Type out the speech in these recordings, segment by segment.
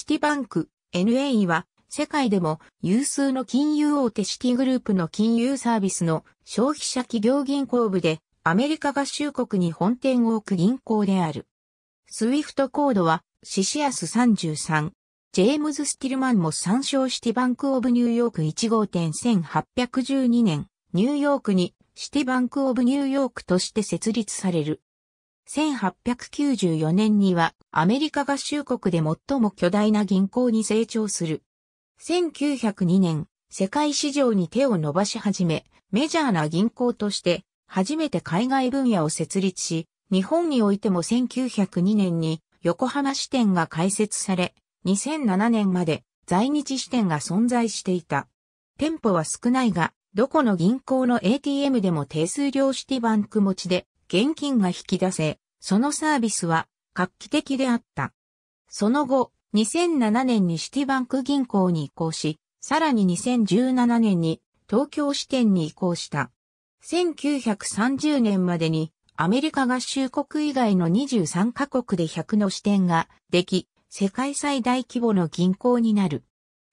シティバンク、NA は、世界でも有数の金融大手シティグループの金融サービスの消費者企業銀行部で、アメリカ合衆国に本店を置く銀行である。スウィフトコードは、シシアス33。ジェームズ・スティルマンも参照シティバンク・オブ・ニューヨーク1号店1812年、ニューヨークにシティバンク・オブ・ニューヨークとして設立される。1894年にはアメリカ合衆国で最も巨大な銀行に成長する。1902年、世界市場に手を伸ばし始め、メジャーな銀行として初めて海外分野を設立し、日本においても1902年に横浜支店が開設され、2007年まで在日支店が存在していた。店舗は少ないが、どこの銀行の ATM でも低数量シティバンク持ちで現金が引き出せ、そのサービスは画期的であった。その後、2007年にシティバンク銀行に移行し、さらに2017年に東京支店に移行した。1930年までにアメリカ合衆国以外の23カ国で100の支店ができ、世界最大規模の銀行になる。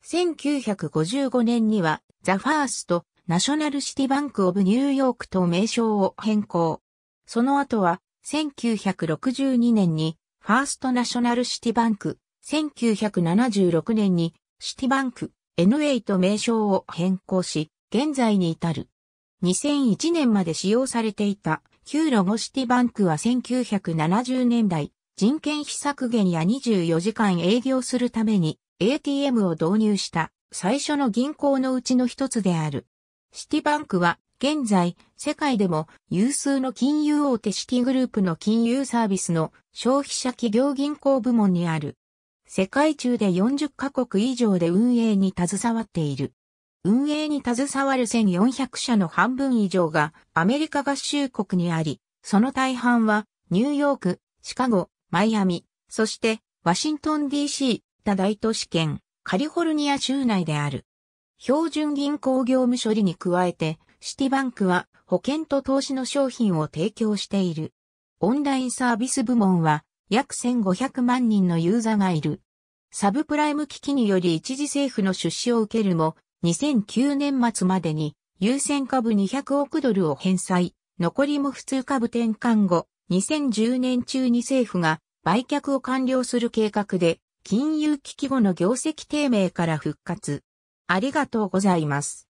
1955年にはザ・ファースト・ナショナルシティバンク・オブ・ニューヨークと名称を変更。その後は、1962年に、ファーストナショナルシティバンク、1976年に、シティバンク、NA と名称を変更し、現在に至る。2001年まで使用されていた旧ロゴシティバンクは1970年代、人件費削減や24時間営業するために ATM を導入した最初の銀行のうちの一つである。シティバンクは現在、世界でも有数の金融大手シティグループの金融サービスの消費者企業銀行部門にある。世界中で40カ国以上で運営に携わっている。運営に携わる1400社の半分以上がアメリカ合衆国にあり、その大半はニューヨーク、シカゴ、マイアミ、そしてワシントン DC、他大都市圏、カリフォルニア州内である。標準銀行業務処理に加えて、シティバンクは保険と投資の商品を提供している。オンラインサービス部門は約1500万人のユーザーがいる。サブプライム危機により一時政府の出資を受けるも、2009年末までに優先株200億ドルを返済、残りも普通株転換後、2010年中に政府が売却を完了する計画で、金融危機後の業績低迷から復活。ありがとうございます。